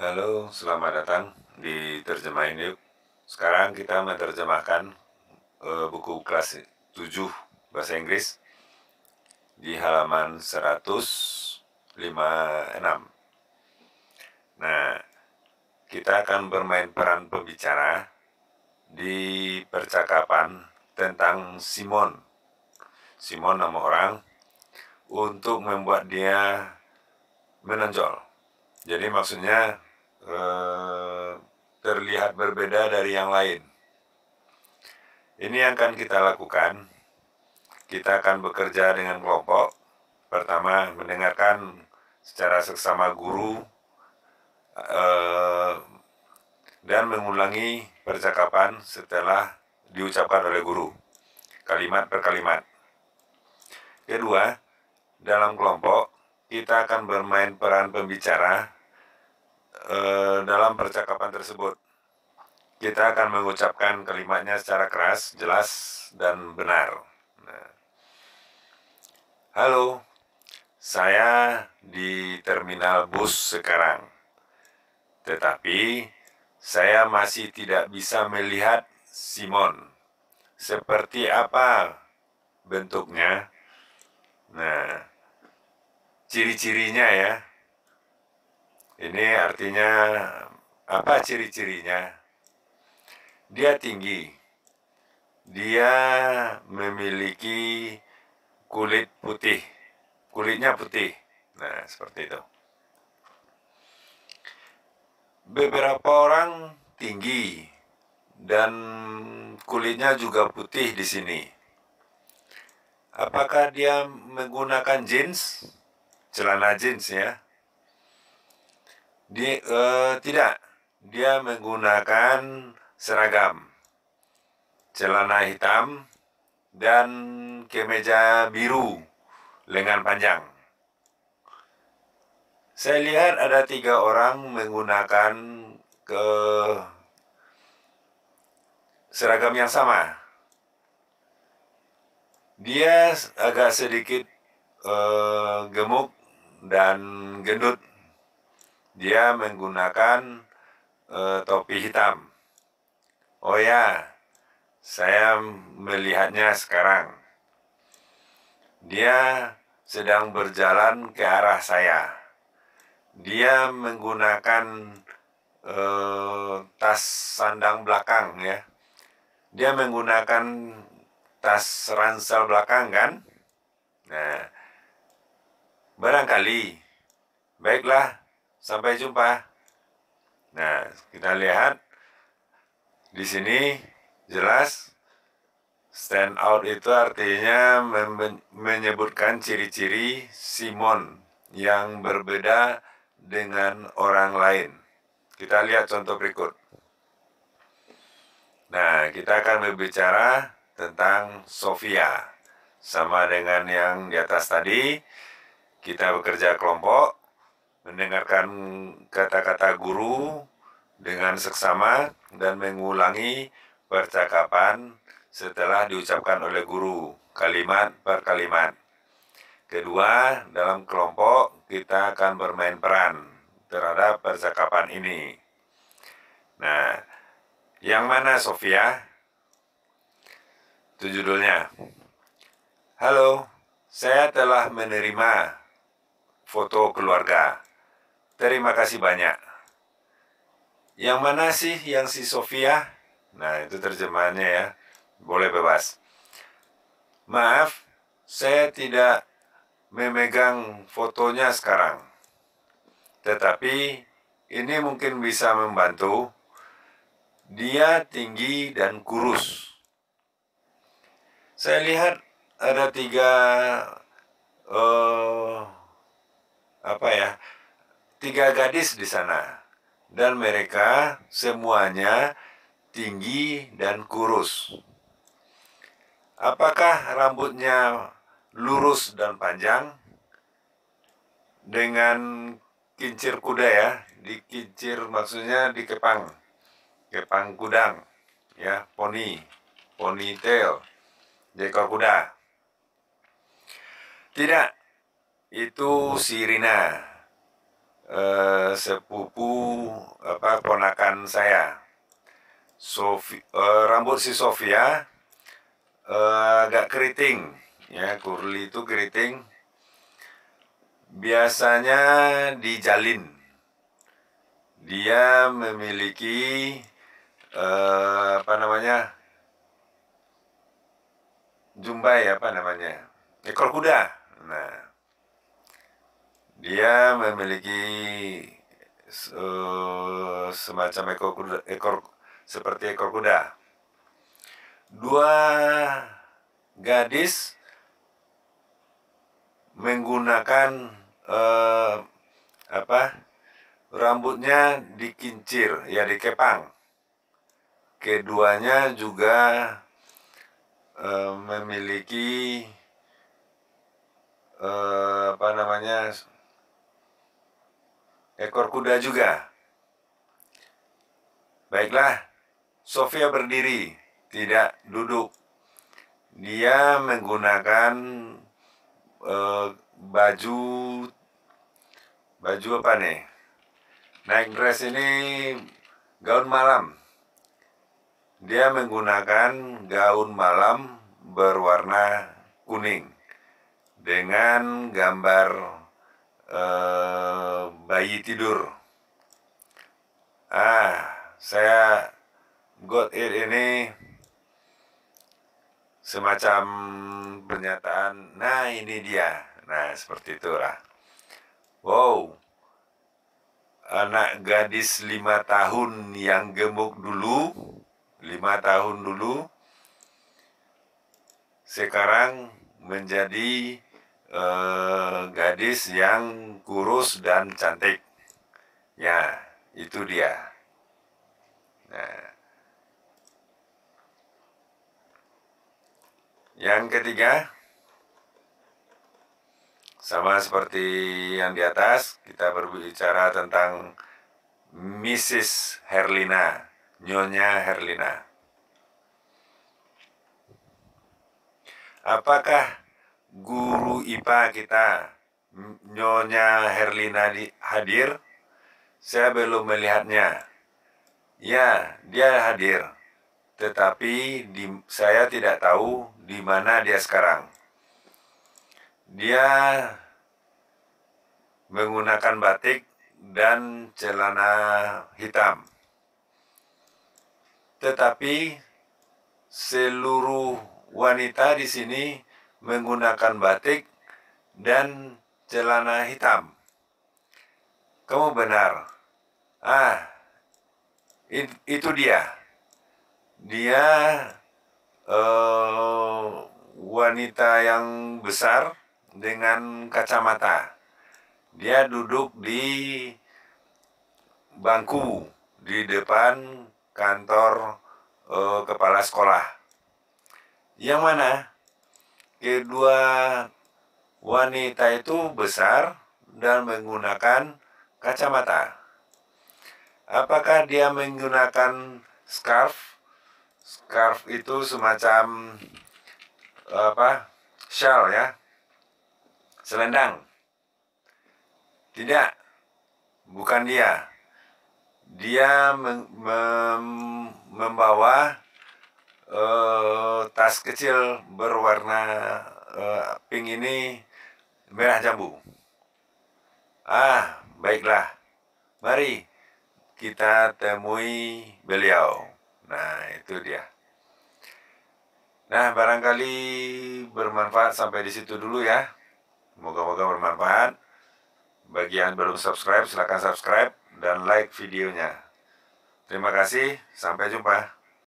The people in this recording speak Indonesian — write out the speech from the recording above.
Halo, selamat datang di terjemah ini. Sekarang kita menerjemahkan e, buku kelas 7 Bahasa Inggris di halaman 156. Nah, kita akan bermain peran pembicara di percakapan tentang Simon. Simon nama orang untuk membuat dia menonjol. Jadi maksudnya Eh, terlihat berbeda dari yang lain. Ini yang akan kita lakukan. Kita akan bekerja dengan kelompok. Pertama, mendengarkan secara seksama guru eh, dan mengulangi percakapan setelah diucapkan oleh guru, kalimat per kalimat. Kedua, dalam kelompok kita akan bermain peran pembicara Eh, dalam percakapan tersebut. Kita akan mengucapkan kalimatnya secara keras, jelas, dan benar. Nah. Halo, saya di terminal bus sekarang. Tetapi saya masih tidak bisa melihat Simon. Seperti apa bentuknya? Nah, ciri-cirinya ya. Ini artinya apa ciri-cirinya? Dia tinggi. Dia memiliki kulit putih. Kulitnya putih. Nah, seperti itu. Beberapa orang tinggi dan kulitnya juga putih di sini. Apakah dia menggunakan jeans? Celana jeans ya. Dia uh, eh, tidak, dia menggunakan seragam, celana hitam dan kemeja biru lengan panjang. Saya lihat ada tiga orang menggunakan ke seragam yang sama. Dia agak sedikit uh, gemuk dan gendut dia menggunakan uh, topi hitam. Oh ya, saya melihatnya sekarang. Dia sedang berjalan ke arah saya. Dia menggunakan uh, tas sandang belakang ya. Dia menggunakan tas ransel belakang kan? Nah, barangkali, baiklah Sampai jumpa. Nah, kita lihat di sini jelas stand out itu artinya menyebutkan ciri-ciri Simon yang berbeda dengan orang lain. Kita lihat contoh berikut. Nah, kita akan berbicara tentang Sofia. Sama dengan yang di atas tadi, kita bekerja kelompok, mendengarkan kata-kata guru dengan seksama dan mengulangi percakapan setelah diucapkan oleh guru kalimat per kalimat. Kedua, dalam kelompok kita akan bermain peran terhadap percakapan ini. Nah, yang mana Sofia? Itu judulnya. Halo, saya telah menerima foto keluarga. Terima kasih banyak. Yang mana sih yang si Sofia? Nah, itu terjemahannya ya. Boleh bebas. Maaf, saya tidak memegang fotonya sekarang. Tetapi ini mungkin bisa membantu. Dia tinggi dan kurus. Saya lihat ada tiga uh, apa ya tiga gadis di sana dan mereka semuanya tinggi dan kurus. Apakah rambutnya lurus dan panjang dengan kincir kuda ya, Di kincir maksudnya di kepang kepang kudang, ya, poni, tail, jekor kuda. Tidak, itu sirina Eh, sepupu apa ponakan saya. Sofi, eh, rambut si Sofia eh, agak keriting, ya kurli itu keriting. Biasanya dijalin. Dia memiliki apa namanya? Jumbai apa namanya? Ekor kuda. Nah, dia memiliki uh, semacam ekor kuda, ekor seperti ekor kuda. Dua gadis menggunakan uh, apa? Rambutnya dikincir, ya dikepang. Keduanya juga uh, memiliki uh, apa namanya ekor kuda juga. Baiklah, Sofia berdiri, tidak duduk. Dia menggunakan uh, baju baju apa nih? Naik dress ini gaun malam. Dia menggunakan gaun malam berwarna kuning dengan gambar Eh, bayi tidur. Ah, saya got it ini semacam pernyataan, nah ini dia. Nah, seperti itulah. Wow, anak gadis lima tahun yang gemuk dulu, lima tahun dulu, sekarang menjadi eh, gadis yang kurus dan cantik. Ya, itu dia. Nah. Yang ketiga, sama seperti yang di atas, kita berbicara tentang Mrs. Herlina, Nyonya Herlina. Apakah guru IPA kita Nyonya Herlina hadir saya belum melihatnya ya dia hadir tetapi di, saya tidak tahu di mana dia sekarang dia menggunakan batik dan celana hitam. Tetapi seluruh wanita di sini menggunakan batik dan celana hitam. Kamu benar. Ah, it, itu dia. Dia uh, wanita yang besar dengan kacamata. Dia duduk di bangku di depan kantor uh, kepala sekolah. Yang mana? kedua wanita itu besar dan menggunakan kacamata. Apakah dia menggunakan scarf? Scarf itu semacam apa? Shawl ya. Selendang. Tidak. Bukan dia. Dia mem membawa uh, tas kecil berwarna uh, pink ini merah jambu. Ah, baiklah. Mari kita temui beliau. Nah, itu dia. Nah, barangkali bermanfaat sampai di situ dulu ya. Moga-moga bermanfaat. Bagi yang belum subscribe, silahkan subscribe dan like videonya. Terima kasih, sampai jumpa.